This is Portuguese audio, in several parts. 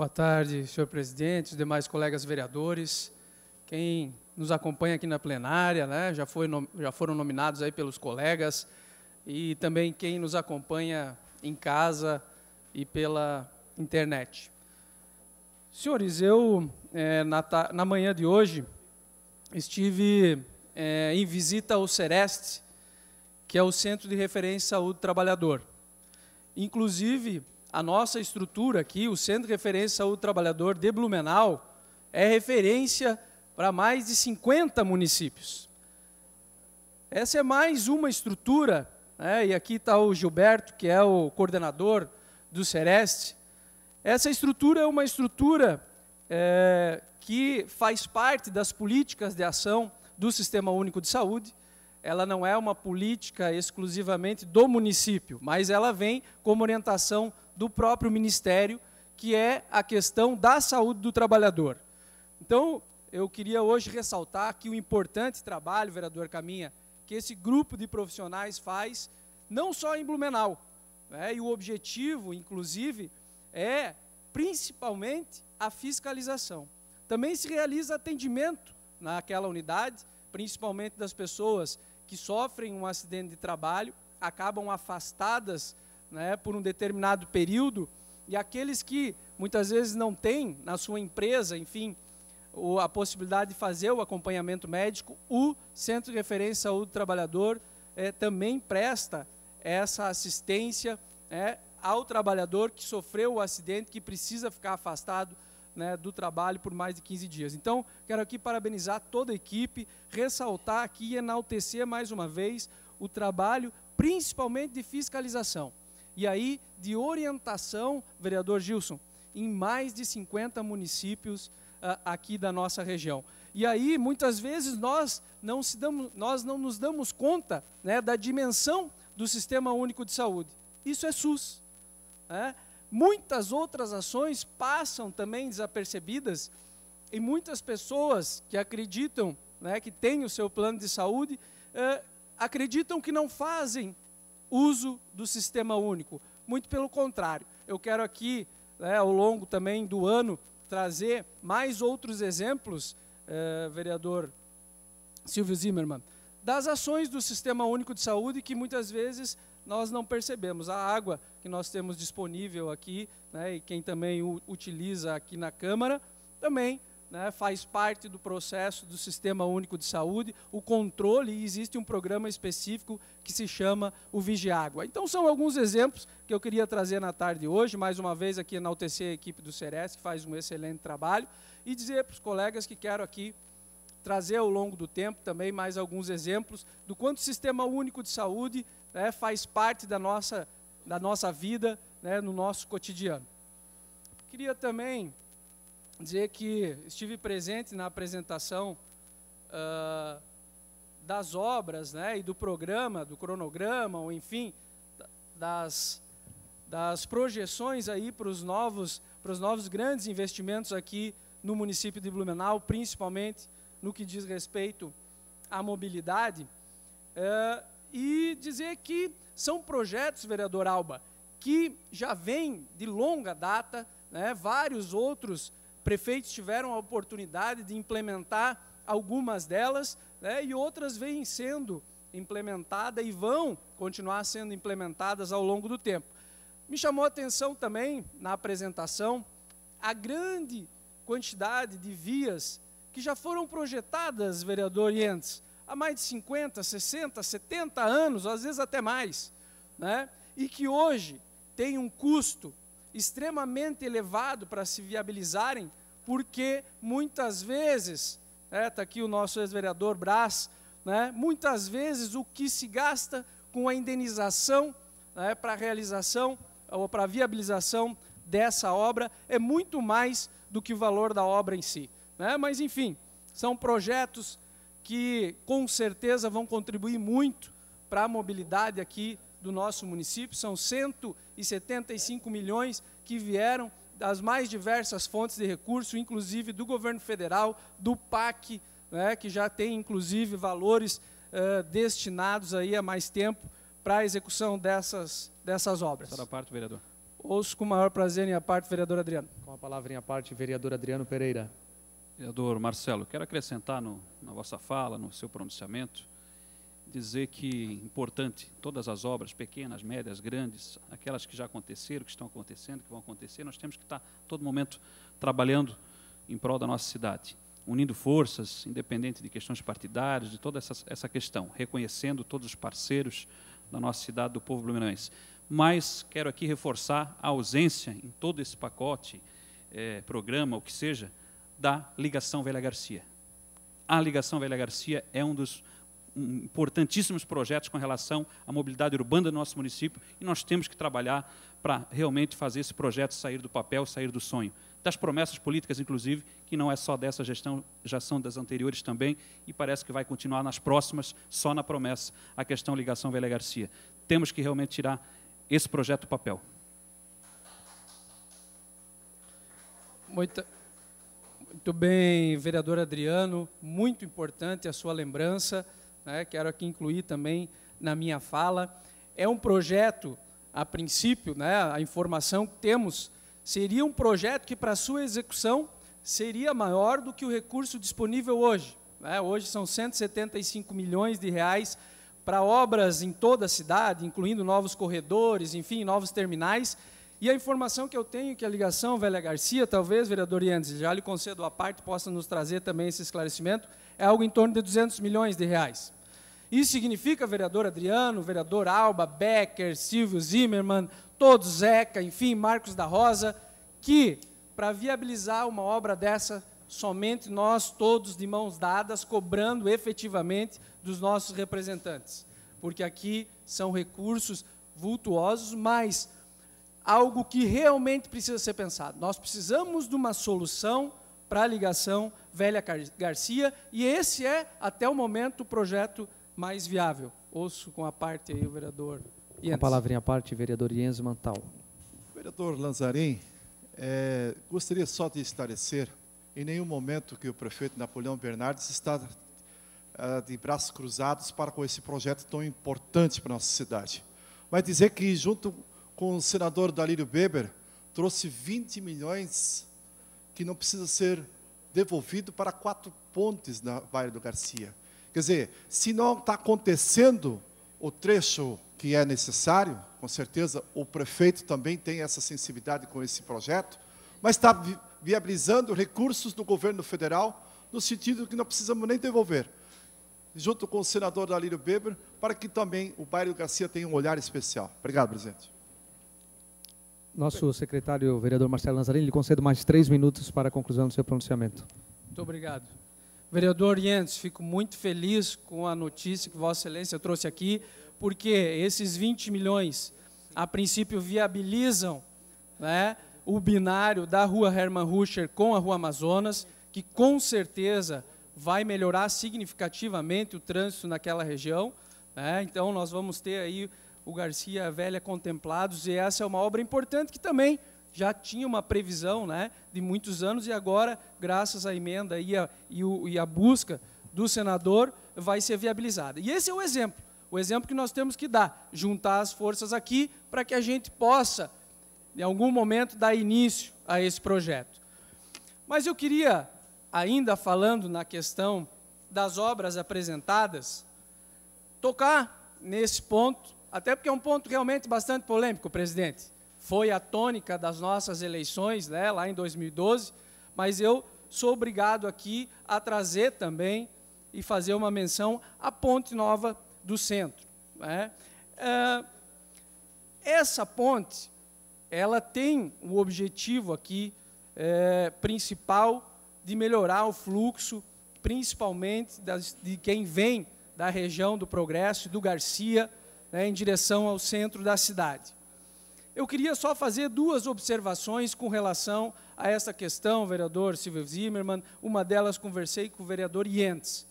Boa tarde, senhor presidente, demais colegas vereadores, quem nos acompanha aqui na plenária, né, já, foi, já foram nominados aí pelos colegas, e também quem nos acompanha em casa e pela internet. Senhores, eu, é, na, na manhã de hoje, estive é, em visita ao CEREST, que é o Centro de Referência ao Trabalhador. Inclusive, a nossa estrutura aqui, o Centro de Referência Saúde Trabalhador de Blumenau, é referência para mais de 50 municípios. Essa é mais uma estrutura, né, e aqui está o Gilberto, que é o coordenador do Sereste. Essa estrutura é uma estrutura é, que faz parte das políticas de ação do Sistema Único de Saúde. Ela não é uma política exclusivamente do município, mas ela vem como orientação do próprio ministério, que é a questão da saúde do trabalhador. Então, eu queria hoje ressaltar que o importante trabalho, vereador Caminha, que esse grupo de profissionais faz, não só em Blumenau, né? e o objetivo, inclusive, é principalmente a fiscalização. Também se realiza atendimento naquela unidade, principalmente das pessoas que sofrem um acidente de trabalho, acabam afastadas né, por um determinado período, e aqueles que muitas vezes não têm na sua empresa, enfim, a possibilidade de fazer o acompanhamento médico, o Centro de Referência à Saúde do Trabalhador é, também presta essa assistência é, ao trabalhador que sofreu o acidente, que precisa ficar afastado né, do trabalho por mais de 15 dias. Então, quero aqui parabenizar toda a equipe, ressaltar aqui e enaltecer mais uma vez o trabalho, principalmente de fiscalização. E aí, de orientação, vereador Gilson, em mais de 50 municípios uh, aqui da nossa região. E aí, muitas vezes, nós não, se damos, nós não nos damos conta né, da dimensão do Sistema Único de Saúde. Isso é SUS. Né? Muitas outras ações passam também desapercebidas e muitas pessoas que acreditam, né, que têm o seu plano de saúde, uh, acreditam que não fazem uso do sistema único. Muito pelo contrário, eu quero aqui, né, ao longo também do ano, trazer mais outros exemplos, eh, vereador Silvio Zimmermann, das ações do Sistema Único de Saúde que muitas vezes nós não percebemos. A água que nós temos disponível aqui, né, e quem também utiliza aqui na Câmara, também né, faz parte do processo do Sistema Único de Saúde, o controle, e existe um programa específico que se chama o Vigiágua. Então, são alguns exemplos que eu queria trazer na tarde de hoje, mais uma vez aqui enaltecer a equipe do Ceres, que faz um excelente trabalho, e dizer para os colegas que quero aqui trazer ao longo do tempo também mais alguns exemplos do quanto o Sistema Único de Saúde né, faz parte da nossa, da nossa vida, né, no nosso cotidiano. Queria também dizer que estive presente na apresentação uh, das obras né, e do programa, do cronograma, ou enfim, das, das projeções aí para os novos, novos grandes investimentos aqui no município de Blumenau, principalmente no que diz respeito à mobilidade. Uh, e dizer que são projetos, vereador Alba, que já vêm de longa data, né, vários outros Prefeitos tiveram a oportunidade de implementar algumas delas né, e outras vêm sendo implementadas e vão continuar sendo implementadas ao longo do tempo. Me chamou a atenção também, na apresentação, a grande quantidade de vias que já foram projetadas, vereador Yentes, há mais de 50, 60, 70 anos, às vezes até mais, né? e que hoje tem um custo extremamente elevado para se viabilizarem, porque muitas vezes, está né, aqui o nosso ex-vereador Brás, né, muitas vezes o que se gasta com a indenização né, para a realização ou para a viabilização dessa obra é muito mais do que o valor da obra em si. Né? Mas, enfim, são projetos que com certeza vão contribuir muito para a mobilidade aqui do nosso município, são 175 milhões que vieram das mais diversas fontes de recurso, inclusive do governo federal, do PAC, né, que já tem inclusive valores uh, destinados aí há mais tempo para a execução dessas, dessas obras. Só da parte, vereador. Ouço com o maior prazer em a parte, vereador Adriano. Com a palavra em a parte, vereador Adriano Pereira. Vereador Marcelo, quero acrescentar no, na vossa fala, no seu pronunciamento, dizer que importante todas as obras, pequenas, médias, grandes, aquelas que já aconteceram, que estão acontecendo, que vão acontecer, nós temos que estar todo momento trabalhando em prol da nossa cidade, unindo forças, independente de questões partidárias, de toda essa, essa questão, reconhecendo todos os parceiros da nossa cidade, do povo blumenauense. Mas quero aqui reforçar a ausência em todo esse pacote, eh, programa, o que seja, da ligação Velha Garcia. A ligação Velha Garcia é um dos importantíssimos projetos com relação à mobilidade urbana do nosso município e nós temos que trabalhar para realmente fazer esse projeto sair do papel, sair do sonho. Das promessas políticas, inclusive, que não é só dessa gestão, já são das anteriores também, e parece que vai continuar nas próximas, só na promessa, a questão ligação Velha Garcia. Temos que realmente tirar esse projeto do papel. Muito, muito bem, vereador Adriano, muito importante a sua lembrança né, quero aqui incluir também na minha fala. É um projeto, a princípio, né, a informação que temos, seria um projeto que, para sua execução, seria maior do que o recurso disponível hoje. Né? Hoje são 175 milhões de reais para obras em toda a cidade, incluindo novos corredores, enfim, novos terminais. E a informação que eu tenho que a ligação Velha Garcia, talvez, vereador Yandes, já lhe concedo a parte, possa nos trazer também esse esclarecimento, é algo em torno de 200 milhões de reais. Isso significa, vereador Adriano, vereador Alba, Becker, Silvio Zimmermann, todos, Zeca, enfim, Marcos da Rosa, que para viabilizar uma obra dessa, somente nós todos de mãos dadas, cobrando efetivamente dos nossos representantes. Porque aqui são recursos vultuosos, mas algo que realmente precisa ser pensado. Nós precisamos de uma solução para a ligação Velha Garcia, e esse é, até o momento, o projeto mais viável. Ouço com a parte aí o vereador Jens. a palavrinha à parte, vereador Ienzo Mantal. Vereador Lanzarin, é, gostaria só de esclarecer, em nenhum momento que o prefeito Napoleão Bernardes está é, de braços cruzados para com esse projeto tão importante para a nossa cidade. Vai dizer que, junto com o senador Dalírio Weber, trouxe 20 milhões que não precisa ser devolvido para quatro pontes na Vale do Garcia. Quer dizer, se não está acontecendo o trecho que é necessário, com certeza o prefeito também tem essa sensibilidade com esse projeto, mas está vi viabilizando recursos do governo federal no sentido que não precisamos nem devolver, junto com o senador Dalírio Beber, para que também o bairro Garcia tenha um olhar especial. Obrigado, presidente. Nosso secretário, vereador Marcelo Lanzarini, lhe concedo mais três minutos para a conclusão do seu pronunciamento. Muito obrigado. Vereador Orientes, fico muito feliz com a notícia que Vossa Excelência trouxe aqui, porque esses 20 milhões, a princípio, viabilizam né, o binário da Rua Hermann Ruscher com a Rua Amazonas, que com certeza vai melhorar significativamente o trânsito naquela região. Né? Então, nós vamos ter aí o Garcia e a Velha contemplados, e essa é uma obra importante que também já tinha uma previsão né, de muitos anos, e agora, graças à emenda e à e, e a busca do senador, vai ser viabilizada. E esse é o exemplo, o exemplo que nós temos que dar, juntar as forças aqui para que a gente possa, em algum momento, dar início a esse projeto. Mas eu queria, ainda falando na questão das obras apresentadas, tocar nesse ponto até porque é um ponto realmente bastante polêmico, presidente. Foi a tônica das nossas eleições, né, lá em 2012, mas eu sou obrigado aqui a trazer também e fazer uma menção à Ponte Nova do Centro. Né? Eh, essa ponte, ela tem o um objetivo aqui é, principal de melhorar o fluxo, principalmente das, de quem vem da região do Progresso, do Garcia, né, em direção ao centro da cidade. Eu queria só fazer duas observações com relação a essa questão, vereador Silvio Zimmermann. Uma delas conversei com o vereador Yentes.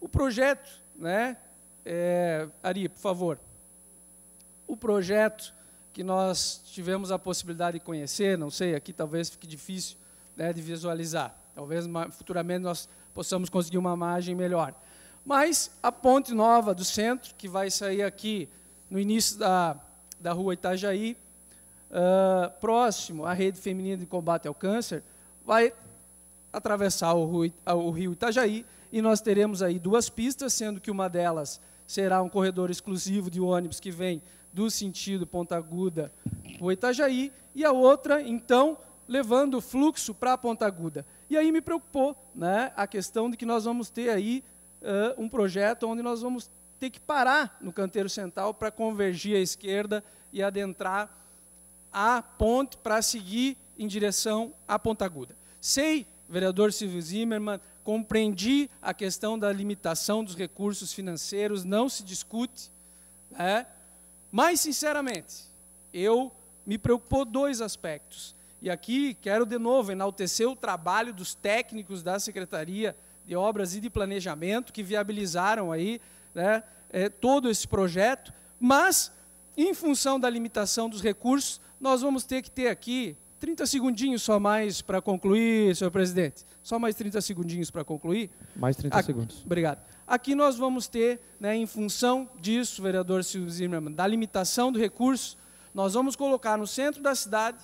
O projeto, né, é, Ari, por favor. O projeto que nós tivemos a possibilidade de conhecer, não sei, aqui talvez fique difícil né, de visualizar. Talvez futuramente nós possamos conseguir uma margem melhor. Mas a ponte nova do centro, que vai sair aqui no início da, da rua Itajaí, uh, próximo à rede feminina de combate ao câncer, vai atravessar o, o rio Itajaí e nós teremos aí duas pistas, sendo que uma delas será um corredor exclusivo de ônibus que vem do sentido Ponta Aguda, para Itajaí, e a outra, então, levando o fluxo para a Ponta Aguda. E aí me preocupou né, a questão de que nós vamos ter aí uh, um projeto onde nós vamos ter que parar no canteiro central para convergir à esquerda e adentrar a ponte para seguir em direção à Ponta Aguda. Sei, vereador Silvio Zimmermann, compreendi a questão da limitação dos recursos financeiros, não se discute, né? mas, sinceramente, eu me preocupou dois aspectos. E aqui quero, de novo, enaltecer o trabalho dos técnicos da Secretaria de obras e de planejamento que viabilizaram aí né, é, todo esse projeto, mas em função da limitação dos recursos, nós vamos ter que ter aqui 30 segundinhos só mais para concluir, senhor presidente. Só mais 30 segundinhos para concluir. Mais 30 aqui, segundos. Obrigado. Aqui nós vamos ter, né, em função disso, vereador Silvio Zimmermann, da limitação do recurso, nós vamos colocar no centro da cidade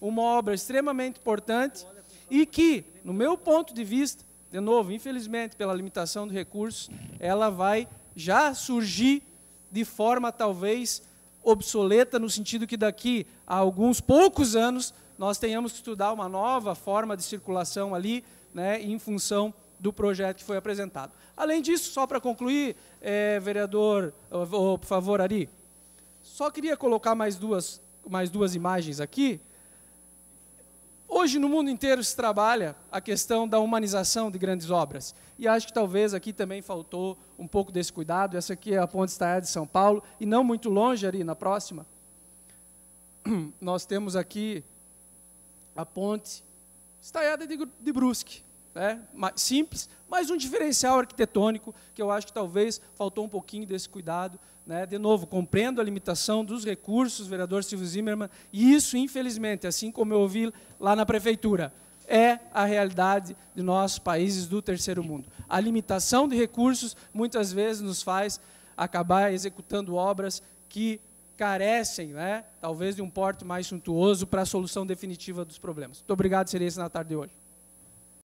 uma obra extremamente importante e que, no meu ponto de vista, de novo, infelizmente, pela limitação de recursos, ela vai já surgir de forma talvez obsoleta, no sentido que daqui a alguns poucos anos nós tenhamos que estudar uma nova forma de circulação ali, né, em função do projeto que foi apresentado. Além disso, só para concluir, é, vereador, por favor, Ari, só queria colocar mais duas, mais duas imagens aqui, Hoje no mundo inteiro se trabalha a questão da humanização de grandes obras. E acho que talvez aqui também faltou um pouco desse cuidado. Essa aqui é a Ponte Estaiada de São Paulo, e não muito longe ali, na próxima. Nós temos aqui a Ponte Estaiada de, Brusque. Né? Simples, mas um diferencial arquitetônico que eu acho que talvez faltou um pouquinho desse cuidado né? De novo, compreendo a limitação dos recursos, vereador Silvio Zimmermann, e isso, infelizmente, assim como eu ouvi lá na prefeitura, é a realidade de nós, países do terceiro mundo. A limitação de recursos muitas vezes nos faz acabar executando obras que carecem, né, talvez, de um porte mais suntuoso para a solução definitiva dos problemas. Muito obrigado, seria na tarde de hoje.